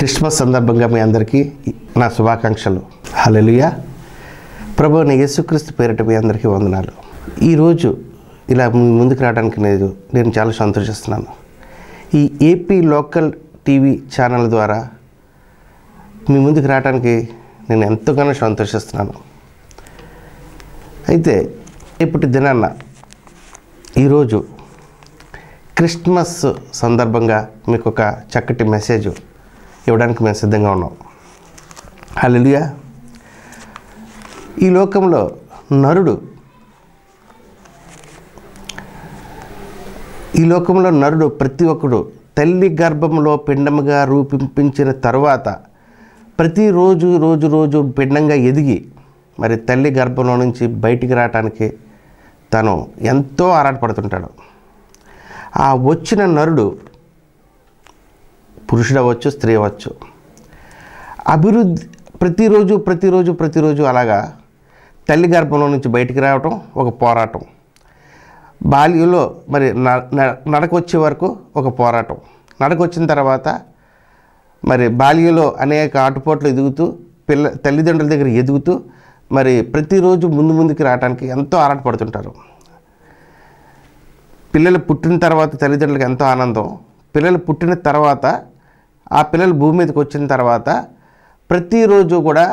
Christmas సందర్భంగా మీ అందరికీ నా శుభాకాంక్షలు హలో ప్రభు యేసుక్రీస్తు పేరిట మీ అందరికీ వందనాలు ఈరోజు ఇలా ముందుకు రావడానికి నేను నేను చాలా సంతోషిస్తున్నాను ఈ ఏపీ లోకల్ టీవీ ఛానల్ ద్వారా మీ ముందుకు రావడానికి నేను ఎంతగానో సంతోషిస్తున్నాను అయితే ఇప్పటి దినాన్న ఈరోజు క్రిస్మస్ సందర్భంగా మీకు ఒక చక్కటి మెసేజ్ ఇవ్వడానికి మేము సిద్ధంగా ఉన్నాం అల్లెలుగా ఈ లోకంలో నరుడు ఈ లోకంలో నరుడు ప్రతి ఒక్కడు తల్లి గర్భంలో పిండముగా రూపింపించిన తర్వాత ప్రతిరోజు రోజు రోజు పిండంగా ఎదిగి మరి తల్లి గర్భంలో నుంచి బయటికి రావటానికి తను ఎంతో ఆరాటపడుతుంటాడు ఆ వచ్చిన నరుడు పురుషుడు అవ్వచ్చు స్త్రీ అవ్వచ్చు అభివృద్ధి ప్రతిరోజు ప్రతిరోజు ప్రతిరోజు అలాగా తల్లి గర్భంలో నుంచి బయటికి రావటం ఒక పోరాటం బాల్యంలో మరి నడకొచ్చే వరకు ఒక పోరాటం నడకొచ్చిన తర్వాత మరి బాల్యంలో అనేక ఆటుపోట్లు ఎదుగుతూ పిల్ల తల్లిదండ్రుల దగ్గర ఎదుగుతూ మరి ప్రతిరోజు ముందు ముందుకు రావడానికి ఎంతో ఆరాటపడుతుంటారు పిల్లలు పుట్టిన తర్వాత తల్లిదండ్రులకు ఎంతో ఆనందం పిల్లలు పుట్టిన తర్వాత ఆ పిల్లలు భూమి మీదకి వచ్చిన తర్వాత ప్రతిరోజు కూడా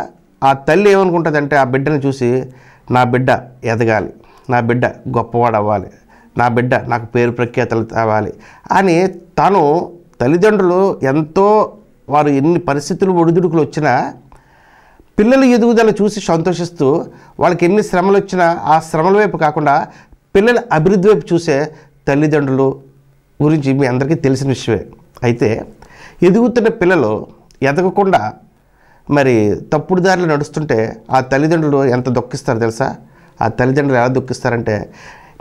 ఆ తల్లి ఏమనుకుంటుందంటే ఆ బిడ్డను చూసి నా బిడ్డ ఎదగాలి నా బిడ్డ గొప్పవాడు అవ్వాలి నా బిడ్డ నాకు పేరు ప్రఖ్యాతలు అవ్వాలి అని తను తల్లిదండ్రులు ఎంతో వారు ఎన్ని పరిస్థితులు ఒడిదుడుకులు వచ్చినా పిల్లలు ఎదుగుదల చూసి సంతోషిస్తూ వాళ్ళకి ఎన్ని శ్రమలు వచ్చినా ఆ శ్రమల వైపు కాకుండా పిల్లల అభివృద్ధి వైపు చూసే తల్లిదండ్రులు గురించి మీ అందరికీ తెలిసిన విషయమే అయితే ఎదుగుతున్న పిల్లలు ఎదగకుండా మరి తప్పుడు దారిలో నడుస్తుంటే ఆ తల్లిదండ్రులు ఎంత దుఃఖిస్తారు తెలుసా ఆ తల్లిదండ్రులు ఎలా దుఃఖిస్తారంటే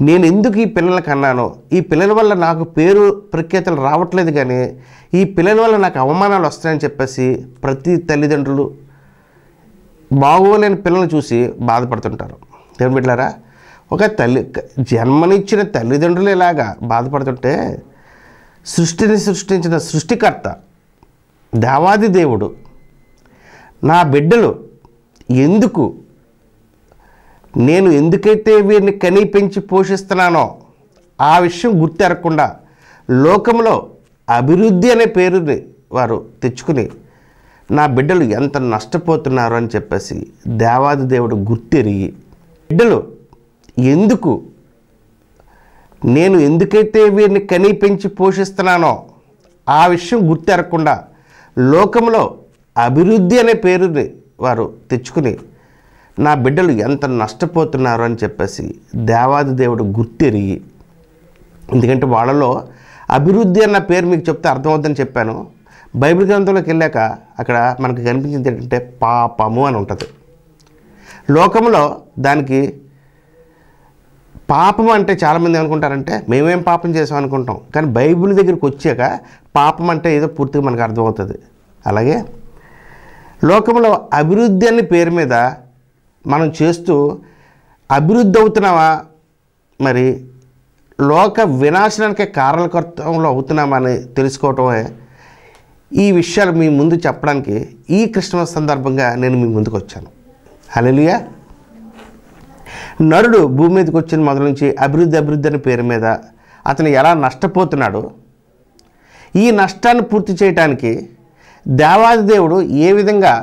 నేను ఎందుకు ఈ పిల్లల కన్నాను ఈ పిల్లల వల్ల నాకు పేరు ప్రఖ్యాతలు రావట్లేదు కానీ ఈ పిల్లల వల్ల నాకు అవమానాలు వస్తాయని చెప్పేసి ప్రతి తల్లిదండ్రులు బాగోలేని పిల్లలు చూసి బాధపడుతుంటారు దేవుని ఒక తల్లి జన్మనిచ్చిన తల్లిదండ్రులు ఇలాగా బాధపడుతుంటే సృష్టిని సృష్టించిన సృష్టికర్త దేవాది దేవుడు నా బిడ్డలు ఎందుకు నేను ఎందుకైతే వీరిని కని పెంచి పోషిస్తున్నానో ఆ విషయం గుర్తెరకుండా లోకంలో అభివృద్ధి అనే పేరుని వారు తెచ్చుకుని నా బిడ్డలు ఎంత నష్టపోతున్నారు అని చెప్పేసి దేవాది దేవుడు గుర్తెరిగి బిడ్డలు ఎందుకు నేను ఎందుకైతే వీరిని కనీ పెంచి పోషిస్తున్నానో ఆ విషయం గుర్తెరకుండా లోకంలో అభివృద్ధి అనే పేరుని వారు తెచ్చుకుని నా బిడ్డలు ఎంత నష్టపోతున్నారు అని చెప్పేసి దేవాది దేవుడు గుర్తెరిగి ఎందుకంటే వాళ్ళలో అభివృద్ధి అన్న పేరు మీకు చెప్తే అర్థమవుతుందని చెప్పాను బైబిల్ గ్రంథంలోకి వెళ్ళాక అక్కడ మనకు కనిపించింది ఏంటంటే పాపము అని ఉంటుంది లోకంలో దానికి పాపం అంటే చాలామంది అనుకుంటారంటే మేమేం పాపం చేసాం అనుకుంటాం కానీ బైబిల్ దగ్గరికి వచ్చాక పాపం అంటే ఏదో పూర్తిగా మనకు అర్థమవుతుంది అలాగే లోకంలో అభివృద్ధి అనే పేరు మీద మనం చేస్తూ అభివృద్ధి అవుతున్నావా మరి లోక వినాశనానికి కారణకర్తంలో అని తెలుసుకోవటమే ఈ విషయాలు మీ ముందు చెప్పడానికి ఈ క్రిస్మస్ సందర్భంగా నేను మీ ముందుకు వచ్చాను హలో నరుడు భూమి మీదకి వచ్చిన మొదల నుంచి అభివృద్ధి అభివృద్ధి అనే పేరు మీద అతను ఎలా నష్టపోతున్నాడు ఈ నష్టాన్ని పూర్తి చేయటానికి దేవుడు ఏ విధంగా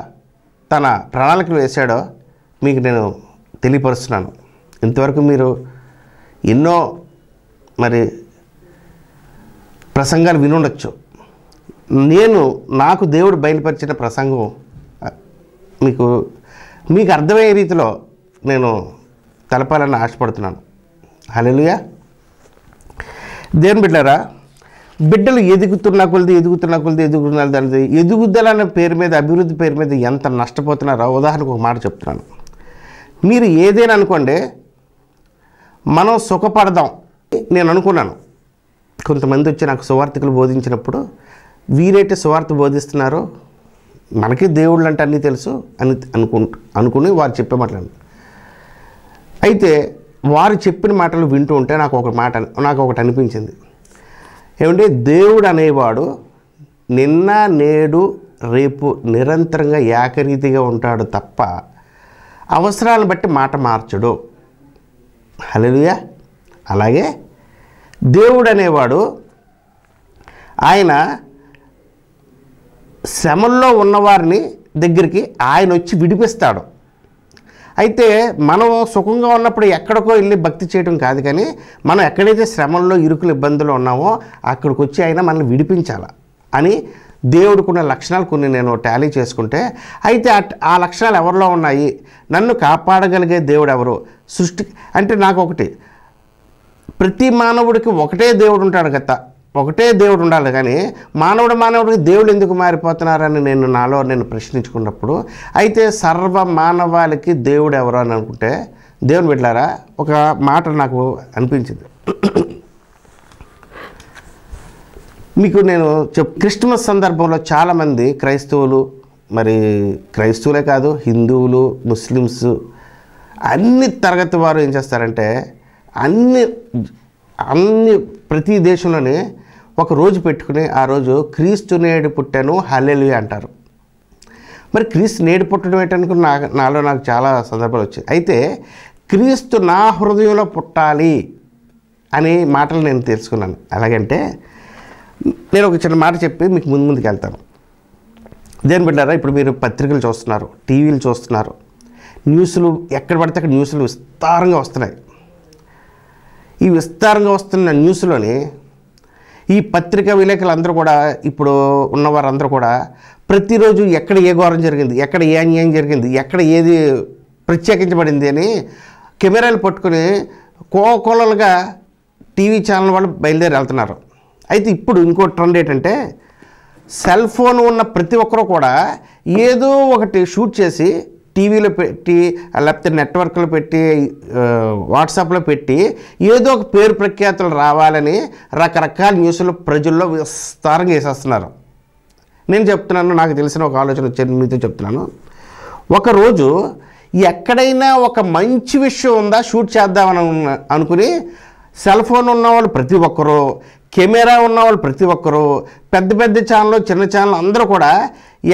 తన ప్రణాళికలు వేశాడో మీకు నేను తెలియపరుస్తున్నాను ఇంతవరకు మీరు ఎన్నో మరి ప్రసంగాలు వినుండొచ్చు నేను నాకు దేవుడు బయలుపరిచిన ప్రసంగం మీకు మీకు అర్థమయ్యే రీతిలో నేను తలపాలని ఆశపడుతున్నాను హలెలుయా దేవుని బిడ్డారా బిడ్డలు ఎదుగుతున్న కొలది ఎదుగుతున్న కొలది ఎదుగుతున్న దాని ఎదుగుదల అనే పేరు మీద అభివృద్ధి పేరు మీద ఎంత నష్టపోతున్నారో ఉదాహరణకు ఒక మాట చెప్తున్నాను మీరు ఏదైనా అనుకోండి మనం సుఖపడదాం నేను అనుకున్నాను కొంతమంది వచ్చి నాకు సువార్థికులు బోధించినప్పుడు వీరైతే సువార్త బోధిస్తున్నారో మనకి దేవుళ్ళు అంటే అన్నీ తెలుసు అని అనుకుంటు అనుకుని వారు చెప్పే మాట్లాడు అయితే వారు చెప్పిన మాటలు వింటూ ఉంటే నాకు ఒక మాట నాకు ఒకటి అనిపించింది ఏమంటే దేవుడు అనేవాడు నిన్న నేడు రేపు నిరంతరంగా ఏకరీతిగా ఉంటాడు తప్ప అవసరాలను బట్టి మాట మార్చడు హలలుయా అలాగే దేవుడు అనేవాడు ఆయన శ్రమంలో ఉన్నవారిని దగ్గరికి ఆయన వచ్చి విడిపిస్తాడు అయితే మనం సుఖంగా ఉన్నప్పుడు ఎక్కడికో వెళ్ళి భక్తి చేయడం కాదు కానీ మనం ఎక్కడైతే శ్రమంలో ఇరుకులు ఇబ్బందులు ఉన్నామో అక్కడికి వచ్చి అయినా మనల్ని విడిపించాల అని దేవుడుకున్న లక్షణాలు కొన్ని నేను టాలీ చేసుకుంటే అయితే ఆ లక్షణాలు ఎవరిలో ఉన్నాయి నన్ను కాపాడగలిగే దేవుడు ఎవరు సృష్టి అంటే నాకు ఒకటి ప్రతి మానవుడికి ఒకటే దేవుడు ఉంటాడు కదా ఒకటే దేవుడు ఉండాలి కానీ మానవుడు మానవుడికి దేవుడు ఎందుకు మారిపోతున్నారని నేను నాలో నేను ప్రశ్నించుకున్నప్పుడు అయితే సర్వ మానవాళికి దేవుడు ఎవరు అని అనుకుంటే దేవుని బిడ్డారా ఒక మాట నాకు అనిపించింది మీకు నేను చెప్ క్రిస్మస్ సందర్భంలో చాలామంది క్రైస్తవులు మరి క్రైస్తవులే కాదు హిందువులు ముస్లిమ్స్ అన్ని తరగతి వారు ఏం చేస్తారంటే అన్ని అన్ని ప్రతి దేశంలోనే ఒక రోజు పెట్టుకుని ఆ రోజు క్రీస్తు నేడు పుట్టాను హల్లెలు అంటారు మరి క్రీస్తు నేడు పుట్టడం ఏంటనుకుని నా నాలో నాకు చాలా సందర్భాలు వచ్చాయి అయితే క్రీస్తు నా హృదయంలో పుట్టాలి అనే మాటలు నేను తెలుసుకున్నాను అలాగంటే నేను ఒక చిన్న మాట చెప్పి మీకు ముందు ముందుకు వెళ్తాను దేని బిడ్డారా ఇప్పుడు మీరు పత్రికలు చూస్తున్నారు టీవీలు చూస్తున్నారు న్యూస్లు ఎక్కడ పడితే అక్కడ న్యూస్లు విస్తారంగా వస్తున్నాయి ఈ విస్తారంగా వస్తున్న న్యూస్లోని ఈ పత్రిక విలేకరులందరూ కూడా ఇప్పుడు ఉన్నవారందరూ కూడా ప్రతిరోజు ఎక్కడ ఏ ఘోరం జరిగింది ఎక్కడ ఏ అన్యాయం జరిగింది ఎక్కడ ఏది ప్రత్యేకించబడింది అని కెమెరాలు పట్టుకుని కోకోలలుగా టీవీ ఛానల్ వాళ్ళు బయలుదేరి వెళ్తున్నారు అయితే ఇప్పుడు ఇంకో ట్రెండ్ ఏంటంటే సెల్ ఫోన్ ఉన్న ప్రతి ఒక్కరూ కూడా ఏదో ఒకటి షూట్ చేసి టీవీలో పెట్టి లేకపోతే నెట్వర్క్లో పెట్టి వాట్సాప్లో పెట్టి ఏదో ఒక పేరు ప్రఖ్యాతులు రావాలని రకరకాల న్యూస్లు ప్రజల్లో విస్తారంగా వేసేస్తున్నారు నేను చెప్తున్నాను నాకు తెలిసిన ఒక ఆలోచన వచ్చేది మీతో చెప్తున్నాను ఒకరోజు ఎక్కడైనా ఒక మంచి విషయం ఉందా షూట్ చేద్దామని అనుకుని సెల్ ఫోన్ ఉన్నవాళ్ళు ప్రతి ఒక్కరు కెమెరా ఉన్నవాళ్ళు ప్రతి ఒక్కరూ పెద్ద పెద్ద ఛానల్ చిన్న ఛానల్ అందరూ కూడా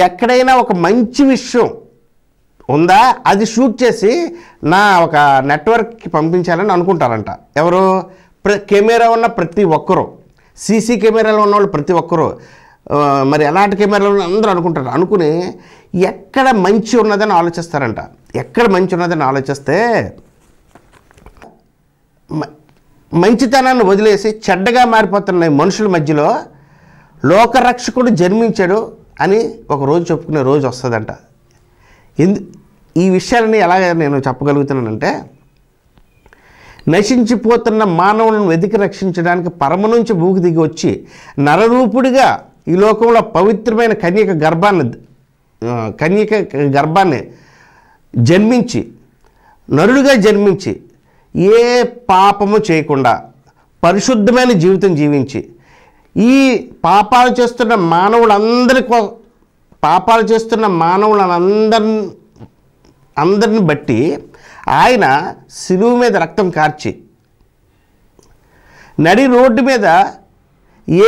ఎక్కడైనా ఒక మంచి విషయం ఉందా అది షూట్ చేసి నా ఒక నెట్వర్క్కి పంపించాలని అనుకుంటారంట ఎవరు ప్ర కెమెరా ఉన్న ప్రతి ఒక్కరు సీసీ కెమెరాలో ఉన్నవాళ్ళు ప్రతి ఒక్కరూ మరి ఎలాంటి కెమెరాలు అందరూ అనుకుంటారు అనుకుని ఎక్కడ మంచి ఉన్నదని ఆలోచిస్తారంట ఎక్కడ మంచి ఉన్నదని ఆలోచిస్తే మంచితనాన్ని వదిలేసి చెడ్డగా మారిపోతున్న మనుషుల మధ్యలో లోకరక్షకుడు జన్మించాడు అని ఒక రోజు చెప్పుకునే రోజు వస్తుందంట ఎందు ఈ విషయాలని ఎలాగ నేను చెప్పగలుగుతున్నానంటే నశించిపోతున్న మానవులను వెతికి రక్షించడానికి పరమ నుంచి భూకి దిగి వచ్చి నరరూపుడిగా ఈ లోకంలో పవిత్రమైన కన్యక గర్భాన్ని కన్యక గర్భాన్ని జన్మించి నరుడుగా జన్మించి ఏ పాపము చేయకుండా పరిశుద్ధమైన జీవితం జీవించి ఈ పాపాలు చేస్తున్న మానవులందరి కో పాపాలు చేస్తున్న మానవులందరి అందరిని బట్టి ఆయన సిలువు మీద రక్తం కార్చి నడి రోడ్డు మీద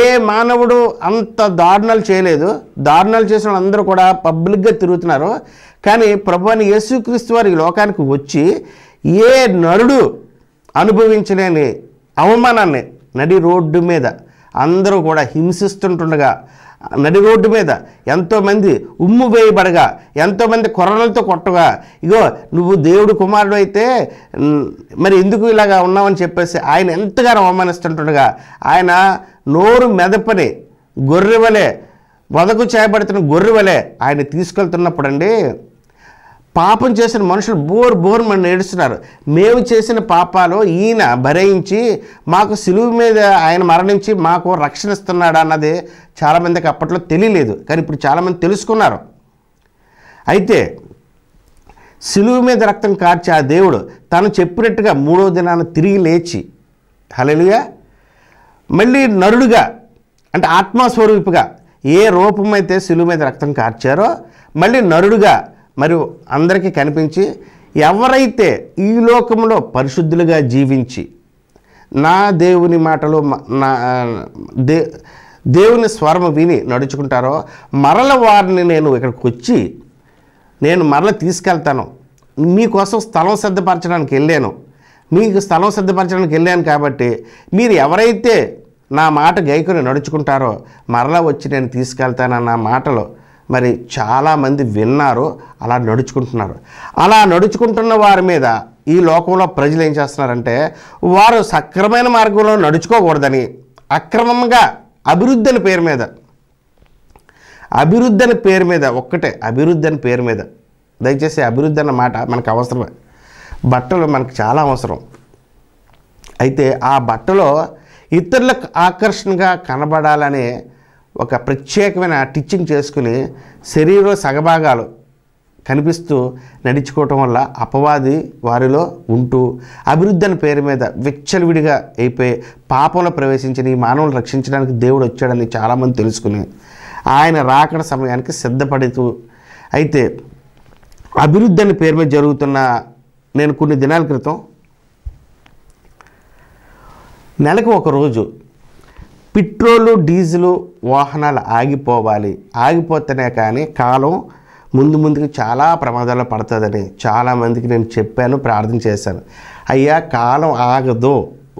ఏ మానవుడు అంత దారుణాలు చేయలేదు దారుణాలు చేసిన అందరూ కూడా పబ్లిక్గా తిరుగుతున్నారు కానీ ప్రభు అని యేసుక్రీస్తు వారి లోకానికి వచ్చి ఏ నరుడు అనుభవించలేని అవమానాన్ని నడి రోడ్డు మీద అందరూ కూడా హింసిస్తుంటుండగా నడి రోడ్డు మీద ఎంతోమంది ఉమ్ము వేయబడగా ఎంతోమంది కుర్రలతో కొట్టగా ఇగో నువ్వు దేవుడు కుమారుడు అయితే మరి ఎందుకు ఇలాగా ఉన్నావని చెప్పేసి ఆయన ఎంతగా అవమానిస్తుంటుండగా ఆయన నోరు మెదపని గొర్రెవలే వదకు చేయబడుతున్న గొర్రెవలే ఆయన తీసుకెళ్తున్నప్పుడు అండి పాపం చేసిన మనుషులు బోర్ బోర్ మన ఏడుస్తున్నారు మేము చేసిన పాపాలు ఈయన భరయించి మాకు సిలువు మీద ఆయన మరణించి మాకు రక్షణ ఇస్తున్నాడు అన్నది చాలామందికి అప్పట్లో తెలియలేదు కానీ ఇప్పుడు చాలామంది తెలుసుకున్నారు అయితే సిలువు మీద రక్తం కార్చి ఆ దేవుడు తను చెప్పినట్టుగా మూడో దినాన్ని తిరిగి లేచి హలలుగా మళ్ళీ నరుడుగా అంటే ఆత్మస్వరూపుగా ఏ రూపమైతే సిలువు మీద రక్తం కార్చారో మళ్ళీ నరుడుగా మరియు అందరికీ కనిపించి ఎవరైతే ఈ లోకంలో పరిశుద్ధులుగా జీవించి నా దేవుని మాటలు నా దే దేవుని స్వరము విని నడుచుకుంటారో మరల వారిని నేను ఇక్కడికి వచ్చి నేను మరల తీసుకెళ్తాను మీకోసం స్థలం సిద్ధపరచడానికి వెళ్ళాను మీకు స్థలం సిద్ధపరచడానికి వెళ్ళాను కాబట్టి మీరు ఎవరైతే నా మాట గైకుని నడుచుకుంటారో మరలా వచ్చి నేను తీసుకెళ్తానన్న మాటలో మరి చాలామంది విన్నారు అలా నడుచుకుంటున్నారు అలా నడుచుకుంటున్న వారి మీద ఈ లోకంలో ప్రజలు ఏం చేస్తున్నారంటే వారు సక్రమైన మార్గంలో నడుచుకోకూడదని అక్రమంగా అభివృద్ధి అని పేరు మీద అభివృద్ధి అని పేరు మీద ఒక్కటే అభివృద్ధి అని పేరు మీద దయచేసి అభివృద్ధి అన్న మాట మనకు అవసరమే బట్టలు మనకు చాలా అవసరం అయితే ఆ బట్టలో ఇతరులకు ఆకర్షణగా కనబడాలనే ఒక ప్రత్యేకమైన టిచ్చింగ్ చేసుకుని శరీరంలో సగభాగాలు కనిపిస్తూ నడుచుకోవటం వల్ల అపవాది వారిలో ఉంటూ అభివృద్ధి అనే పేరు మీద విచ్చలవిడిగా అయిపోయి పాపంలో ప్రవేశించిన ఈ మానవులు రక్షించడానికి దేవుడు వచ్చాడని చాలామంది తెలుసుకుని ఆయన రాకడ సమయానికి సిద్ధపడుతూ అయితే అభివృద్ధి అనే పేరు మీద జరుగుతున్న నేను కొన్ని దినాల క్రితం నెలకు ఒకరోజు పెట్రోలు డీజిలు వాహనాలు ఆగిపోవాలి ఆగిపోతేనే కానీ కాలం ముందు ముందుకు చాలా ప్రమాదాలు పడుతుందని చాలామందికి నేను చెప్పాను ప్రార్థన చేశాను అయ్యా కాలం ఆగదు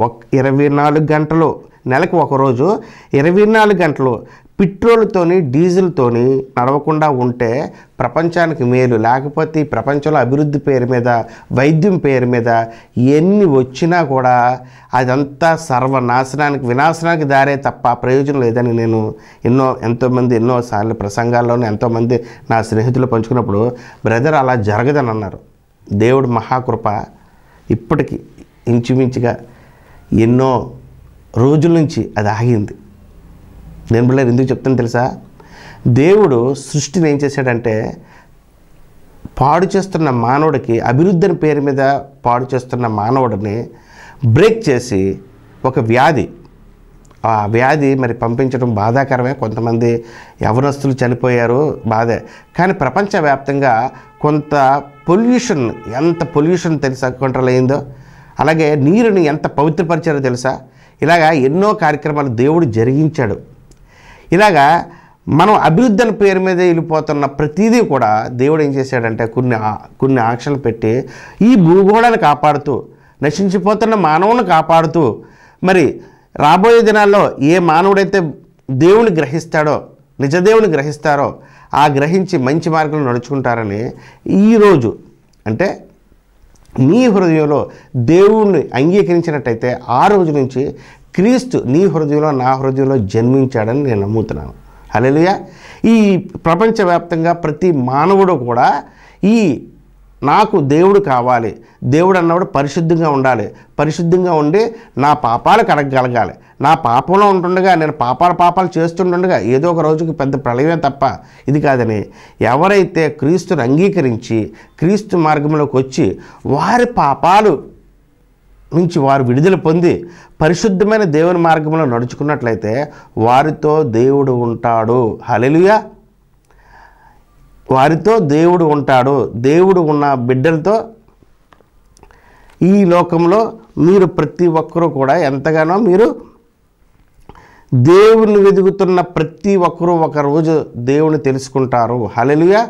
ఒక ఇరవై నాలుగు గంటలు నెలకు ఒకరోజు ఇరవై నాలుగు గంటలు పెట్రోల్తోని డీజిల్తోని నడవకుండా ఉంటే ప్రపంచానికి మేలు లేకపోతే ప్రపంచంలో అభివృద్ధి పేరు మీద వైద్యం పేరు మీద ఎన్ని వచ్చినా కూడా అదంతా సర్వనాశనానికి వినాశనానికి దారే తప్ప ప్రయోజనం లేదని నేను ఎన్నో ఎంతోమంది ఎన్నో సార్లు ప్రసంగాల్లోనే ఎంతోమంది నా స్నేహితులు పంచుకున్నప్పుడు బ్రదర్ అలా జరగదని అన్నారు దేవుడు మహాకృప ఇప్పటికి ఇంచుమించుగా ఎన్నో రోజుల నుంచి అది ఆగింది నేను బిళ్ళ ఎందుకు చెప్తాను తెలుసా దేవుడు సృష్టిని ఏం చేశాడంటే పాడు చేస్తున్న మానవుడికి అభివృద్ధి అని పేరు మీద పాడు చేస్తున్న మానవుడిని బ్రేక్ చేసి ఒక వ్యాధి ఆ వ్యాధి మరి పంపించడం బాధాకరమే కొంతమంది యవనస్తులు చనిపోయారు బాధే కానీ ప్రపంచవ్యాప్తంగా కొంత పొల్యూషన్ ఎంత పొల్యూషన్ తెలుసా కంట్రోల్ అయిందో అలాగే నీరుని ఎంత పవిత్రపరిచారో తెలుసా ఇలాగా ఎన్నో కార్యక్రమాలు దేవుడు జరిగించాడు ఇలాగా మనం అభివృద్ధి అని పేరు మీద వెళ్ళిపోతున్న ప్రతిదీ కూడా దేవుడు ఏం చేశాడంటే కొన్ని కొన్ని ఆంక్షలు పెట్టి ఈ భూగోళాన్ని కాపాడుతూ నశించిపోతున్న మానవుని కాపాడుతూ మరి రాబోయే దినాల్లో ఏ మానవుడైతే దేవుని గ్రహిస్తాడో నిజదేవుని గ్రహిస్తారో ఆ గ్రహించి మంచి మార్గంలో నడుచుకుంటారని ఈరోజు అంటే నీ హృదయంలో దేవుణ్ణి అంగీకరించినట్టయితే ఆ రోజు నుంచి క్రీస్తు నీ హృదయంలో నా హృదయంలో జన్మించాడని నేను నమ్ముతున్నాను అలెలుయా ఈ ప్రపంచవ్యాప్తంగా ప్రతి మానవుడు కూడా ఈ నాకు దేవుడు కావాలి దేవుడు అన్నప్పుడు పరిశుద్ధంగా ఉండాలి పరిశుద్ధంగా ఉండి నా పాపాలు కడగలగాలి నా పాపంలో ఉంటుండగా నేను పాపాల పాపాలు చేస్తుండగా ఏదో ఒక రోజుకి పెద్ద ప్రళయమే తప్ప ఇది కాదని ఎవరైతే క్రీస్తుని అంగీకరించి క్రీస్తు మార్గంలోకి వచ్చి వారి పాపాలు నుంచి వారు విడుదల పొంది పరిశుద్ధమైన దేవుని మార్గంలో నడుచుకున్నట్లయితే వారితో దేవుడు ఉంటాడు హలెలుయా వారితో దేవుడు ఉంటాడు దేవుడు ఉన్న బిడ్డలతో ఈ లోకంలో మీరు ప్రతి ఒక్కరూ కూడా ఎంతగానో మీరు దేవుని వెతుకుతున్న ప్రతి ఒక్కరూ ఒకరోజు దేవుని తెలుసుకుంటారు హలలుగా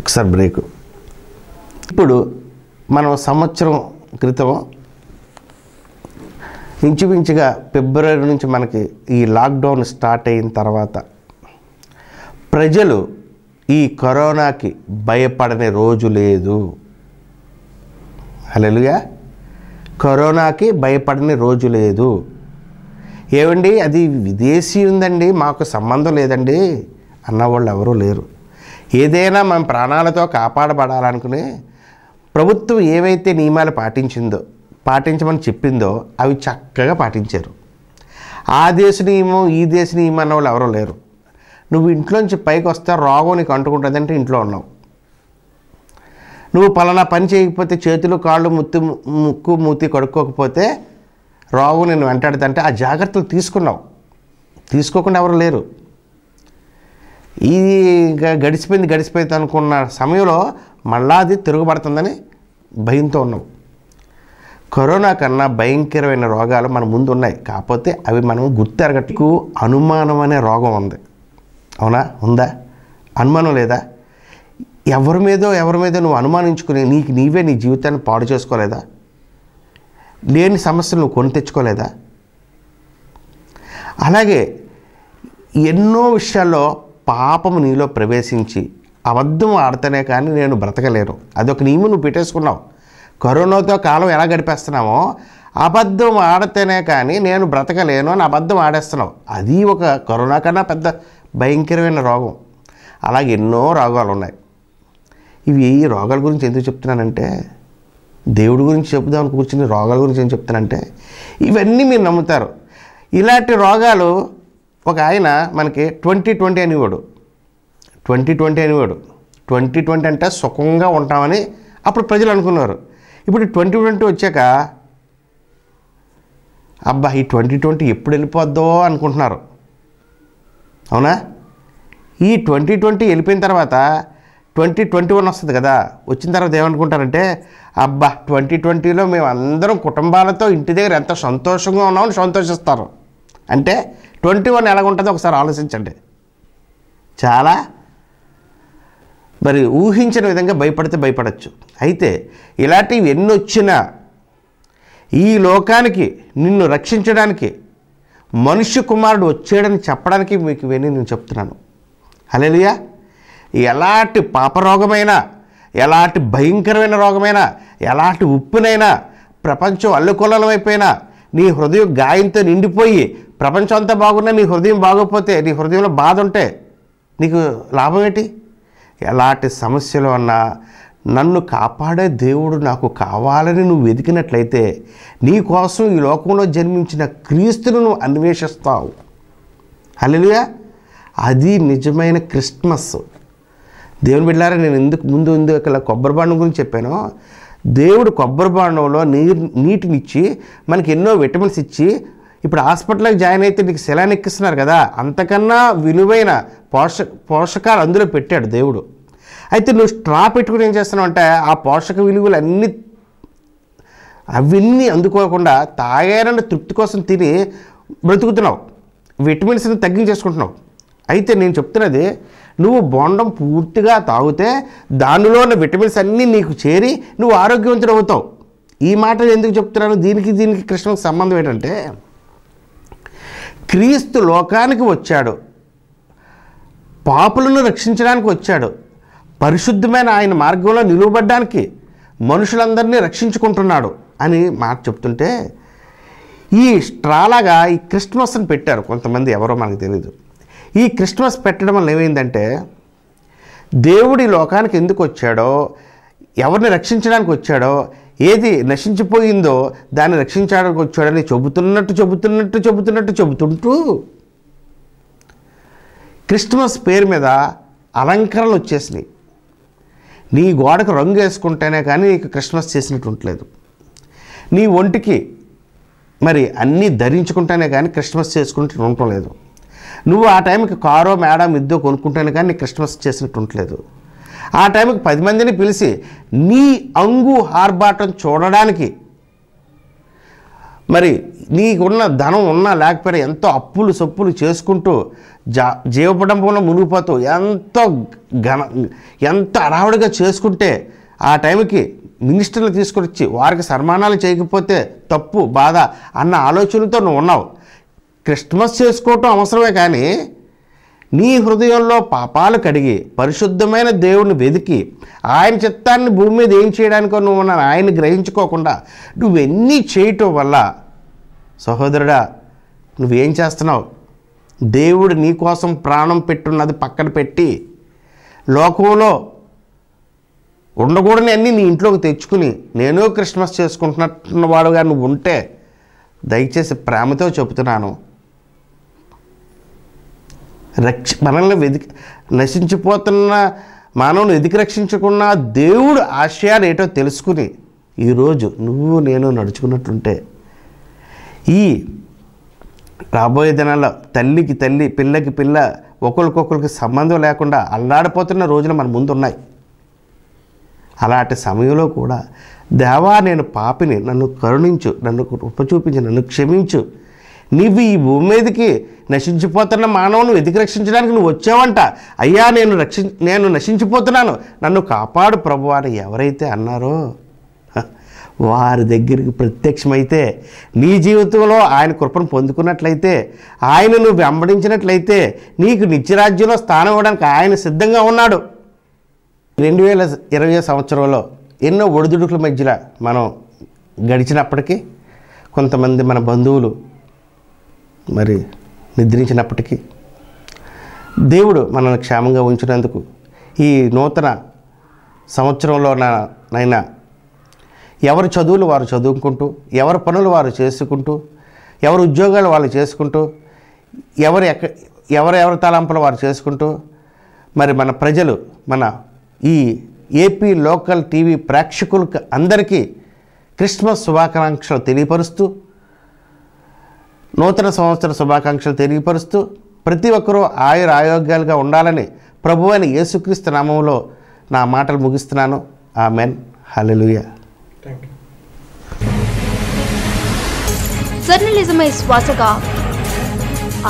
ఒకసారి బ్రేక్ ఇప్పుడు మనం సంవత్సరం క్రితం ఇంచుమించుగా ఫిబ్రవరి నుంచి మనకి ఈ లాక్డౌన్ స్టార్ట్ అయిన తర్వాత ప్రజలు ఈ కరోనాకి భయపడని రోజు లేదు అలలుగా కరోనాకి భయపడని రోజు లేదు ఏమండి అది విదేశీ ఉందండి మాకు సంబంధం లేదండి అన్నవాళ్ళు ఎవరూ లేరు ఏదైనా మన ప్రాణాలతో కాపాడబడాలనుకునే ప్రభుత్వం ఏవైతే నియమాలు పాటించిందో పాటించమని చెప్పిందో అవి చక్కగా పాటించారు ఆ దేశ నియమం ఈ దేశ నియమం అన్న వాళ్ళు ఎవరూ లేరు నువ్వు ఇంట్లోంచి పైకి వస్తే రోగం నీకు అంటుకుంటుంది అంటే ఇంట్లో ఉన్నావు నువ్వు పలానా పని చేయకపోతే చేతులు కాళ్ళు ముత్తి ముక్కు మూతి కడుక్కోకపోతే రావు నేను వెంటాడుతంటే ఆ జాగ్రత్తలు తీసుకున్నావు తీసుకోకుండా ఎవరు లేరు ఇది గడిచిపోయింది గడిచిపోయింది అనుకున్న సమయంలో మళ్ళా అది తిరుగుబడుతుందని భయంతో ఉన్నావు కరోనా కన్నా భయంకరమైన రోగాలు మన ముందు ఉన్నాయి కాకపోతే అవి మనం గుర్తెరగట్టుకు అనుమానం అనే రోగం ఉంది అవునా ఉందా అనుమానం లేదా ఎవరి మీదో ఎవరి మీదో నువ్వు అనుమానించుకుని నీకు నీవే నీ జీవితాన్ని పాడు చేసుకోలేదా లేని సమస్యలు నువ్వు కొని తెచ్చుకోలేదా అలాగే ఎన్నో విషయాల్లో పాపము నీలో ప్రవేశించి అబద్ధం ఆడితేనే కానీ నేను బ్రతకలేను అదొక నియమం నువ్వు పెట్టేసుకున్నావు కరోనాతో కాలం ఎలా గడిపేస్తున్నామో అబద్ధం ఆడితేనే కానీ నేను బ్రతకలేను అని అబద్ధం ఆడేస్తున్నావు అది ఒక కరోనా కన్నా పెద్ద భయంకరమైన రోగం అలాగే ఎన్నో రోగాలు ఉన్నాయి ఇవి రోగాల గురించి ఎందుకు చెప్తున్నానంటే దేవుడి గురించి చెప్దామని కూర్చుని రోగాల గురించి ఏం చెప్తానంటే ఇవన్నీ మీరు నమ్ముతారు ఇలాంటి రోగాలు ఒక ఆయన మనకి ట్వంటీ ట్వంటీ అనివాడు ట్వంటీ ట్వంటీ అనివాడు ట్వంటీ ట్వంటీ అంటే సుఖంగా ఉంటామని అప్పుడు ప్రజలు అనుకున్నారు ఇప్పుడు ట్వంటీ ట్వంటీ వచ్చాక అబ్బా ఈ ట్వంటీ ట్వంటీ ఎప్పుడు వెళ్ళిపోద్దో అనుకుంటున్నారు అవునా ఈ ట్వంటీ ట్వంటీ వెళ్ళిపోయిన తర్వాత ట్వంటీ ట్వంటీ వన్ వస్తుంది కదా వచ్చిన తర్వాత ఏమనుకుంటారంటే అబ్బా ట్వంటీ ట్వంటీలో మేము అందరం కుటుంబాలతో ఇంటి దగ్గర ఎంత సంతోషంగా ఉన్నామని సంతోషిస్తారు అంటే ట్వంటీ వన్ ఎలాగుంటుందో ఒకసారి ఆలోచించండి చాలా మరి ఊహించిన విధంగా భయపడితే భయపడచ్చు అయితే ఇలాంటివి ఎన్ని వచ్చినా ఈ లోకానికి నిన్ను రక్షించడానికి మనుష్య కుమారుడు వచ్చాడని చెప్పడానికి మీకు ఇవన్నీ నేను చెప్తున్నాను హలేలుయా ఎలాంటి పాపరోగమైనా ఎలాంటి భయంకరమైన రోగమైనా ఎలాంటి ఉప్పునైనా ప్రపంచం అల్లుకొల్లమైపోయినా నీ హృదయం గాయంతో నిండిపోయి ప్రపంచం అంతా బాగున్నా నీ హృదయం బాగోకపోతే నీ హృదయంలో బాధ ఉంటే నీకు లాభం ఏంటి ఎలాంటి సమస్యలు అన్నా నన్ను కాపాడే దేవుడు నాకు కావాలని నువ్వు వెతికినట్లయితే నీ కోసం ఈ లోకంలో జన్మించిన క్రీస్తును నువ్వు అన్వేషిస్తావు అలలుగా అది నిజమైన క్రిస్మస్ దేవుని బిడ్డారా నేను ఎందుకు ముందు ముందు ఇక్కడ కొబ్బరి బాండం గురించి చెప్పానో దేవుడు కొబ్బరి బాండంలో నీరు నీటినిచ్చి మనకి ఎన్నో విటమిన్స్ ఇచ్చి ఇప్పుడు హాస్పిటల్కి జాయిన్ అయితే నీకు శిలాన్ని ఎక్కిస్తున్నారు కదా అంతకన్నా విలువైన పోష పోషకాలు అందులో పెట్టాడు దేవుడు అయితే నువ్వు స్ట్రా పెట్టుకుని ఏం చేస్తున్నావు అంటే ఆ పోషక విలువలు అన్ని అవన్నీ అందుకోకుండా తాగారని తృప్తి కోసం తిని బ్రతుకుతున్నావు విటమిన్స్ని తగ్గించేసుకుంటున్నావు అయితే నేను చెప్తున్నది నువ్వు బోండం పూర్తిగా తాగితే దానిలో ఉన్న విటమిన్స్ అన్నీ నీకు చేరి నువ్వు ఆరోగ్యవంతుడు అవుతావు ఈ మాటలు ఎందుకు చెప్తున్నాను దీనికి దీనికి కృష్ణకు సంబంధం ఏంటంటే క్రీస్తు లోకానికి వచ్చాడు పాపులను రక్షించడానికి వచ్చాడు పరిశుద్ధమైన ఆయన మార్గంలో నిలువబడ్డానికి మనుషులందరినీ రక్షించుకుంటున్నాడు అని మాట చెప్తుంటే ఈ స్ట్రాలాగా ఈ క్రిస్మస్ని పెట్టారు కొంతమంది ఎవరో మనకు తెలియదు ఈ క్రిస్మస్ పెట్టడం వల్ల ఏమైందంటే దేవుడి లోకానికి ఎందుకు వచ్చాడో ఎవరిని రక్షించడానికి వచ్చాడో ఏది నశించిపోయిందో దాన్ని రక్షించడానికి వచ్చాడని చెబుతున్నట్టు చెబుతున్నట్టు చెబుతున్నట్టు చెబుతుంటూ క్రిస్మస్ పేరు మీద అలంకరణలు వచ్చేసినాయి నీ గోడకు రంగు వేసుకుంటేనే కానీ నీకు క్రిస్మస్ చేసినట్టు ఉండలేదు నీ ఒంటికి మరి అన్నీ ధరించుకుంటేనే కానీ క్రిస్మస్ చేసుకుంటూ ఉండటం లేదు నువ్వు ఆ టైంకి కారో మేడం ఇద్దో కొనుక్కుంటేనే కానీ నీకు క్రిస్మస్ చేసినట్టు ఉండలేదు ఆ టైంకి పది మందిని పిలిచి నీ అంగు హార్బాటం చూడడానికి మరి నీకున్న ధనం ఉన్నా లేకపోయినా ఎంతో అప్పులు సొప్పులు చేసుకుంటూ జా జీవపడంపంలో మునిగిపోతూ ఎంతో ఘన ఎంత అరావడిగా చేసుకుంటే ఆ టైంకి మినిస్టర్లు తీసుకొచ్చి వారికి సన్మానాలు చేయకపోతే తప్పు బాధ అన్న ఆలోచనతో నువ్వు ఉన్నావు క్రిస్మస్ చేసుకోవటం అవసరమే కానీ నీ హృదయంలో పాపాలు కడిగి పరిశుద్ధమైన దేవుని వెతికి ఆయన చిత్తాన్ని భూమి మీద ఏం చేయడానికి నువ్వు ఆయన గ్రహించుకోకుండా నువ్వెన్నీ చేయటం వల్ల సహోదరుడా నువ్వేం చేస్తున్నావు దేవుడు నీ కోసం ప్రాణం పెట్టున్నది పక్కన పెట్టి లోకంలో ఉండకూడని అన్నీ నీ ఇంట్లోకి తెచ్చుకుని నేను క్రిస్మస్ చేసుకుంటున్నవాడుగా నువ్వు ఉంటే దయచేసి ప్రేమతో చెబుతున్నాను రక్ష మనల్ని వెతికి నశించిపోతున్న మానవుని వెతికి రక్షించకుండా దేవుడు ఆశయాలు ఏటో తెలుసుకుని ఈరోజు నువ్వు నేను నడుచుకున్నట్టుంటే ఈ రాబోయే దినాల్లో తల్లికి తల్లి పిల్లకి పిల్ల ఒకరికొకరికి సంబంధం లేకుండా అల్లాడిపోతున్న రోజులు మన ముందున్నాయి అలాంటి సమయంలో కూడా దేవా నేను పాపిని నన్ను కరుణించు నన్ను ఉపచూపించి నన్ను క్షమించు నీవు ఈ భూమి మీదకి నశించిపోతున్న మానవుని వెతికి రక్షించడానికి నువ్వు వచ్చావంట అయ్యా నేను రక్షి నేను నశించిపోతున్నాను నన్ను కాపాడు ప్రభు అని ఎవరైతే అన్నారో వారి దగ్గరికి ప్రత్యక్షమైతే నీ జీవితంలో ఆయన కృపను పొందుకున్నట్లయితే ఆయన నువ్వు వెంబడించినట్లయితే నీకు నిత్యరాజ్యంలో స్థానం ఇవ్వడానికి ఆయన సిద్ధంగా ఉన్నాడు రెండు వేల ఇరవై సంవత్సరంలో ఎన్నో ఒడిదుడుకుల మధ్యలో మనం గడిచినప్పటికీ కొంతమంది మన బంధువులు మరి నిద్రించినప్పటికీ దేవుడు మనల్ని క్షేమంగా ఉంచినందుకు ఈ నూతన సంవత్సరంలో నైనా ఎవరి చదువులు వారు చదువుకుంటూ ఎవరి పనులు వారు చేసుకుంటూ ఎవరి ఉద్యోగాలు వాళ్ళు చేసుకుంటూ ఎవరు ఎక్క ఎవరెవరి తలంపులు వారు చేసుకుంటూ మరి మన ప్రజలు మన ఈ ఏపీ లోకల్ టీవీ ప్రేక్షకులకు అందరికీ క్రిస్మస్ శుభాకాంక్షలు తెలియపరుస్తూ నూతన సంవత్సర శుభాకాంక్షలు తెలియపరుస్తూ ప్రతి ఒక్కరూ ఆయుర ఆయోగ్యాలుగా ఉండాలని ప్రభు అని యేసుక్రీస్తు నామంలో నా మాటలు ముగిస్తున్నాను ఆ మెన్ హలలుయ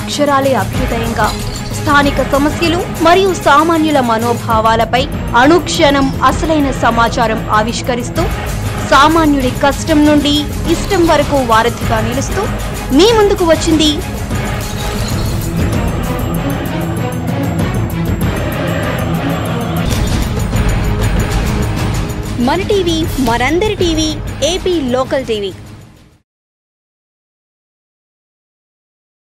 అక్షరాలే స్థానిక సమస్యలు మరియు సామాన్యుల మనోభావాలపై అనుక్షణం అసలైన సమాచారం ఆవిష్కరిస్తూ సామాన్యుడి కష్టం నుండి ఇష్టం వరకు వారధిగా నిలుస్తూ మీ ముందుకు వచ్చింది మన టీవీ మనందరి టీవీ ఏపీ లోకల్ టీవీ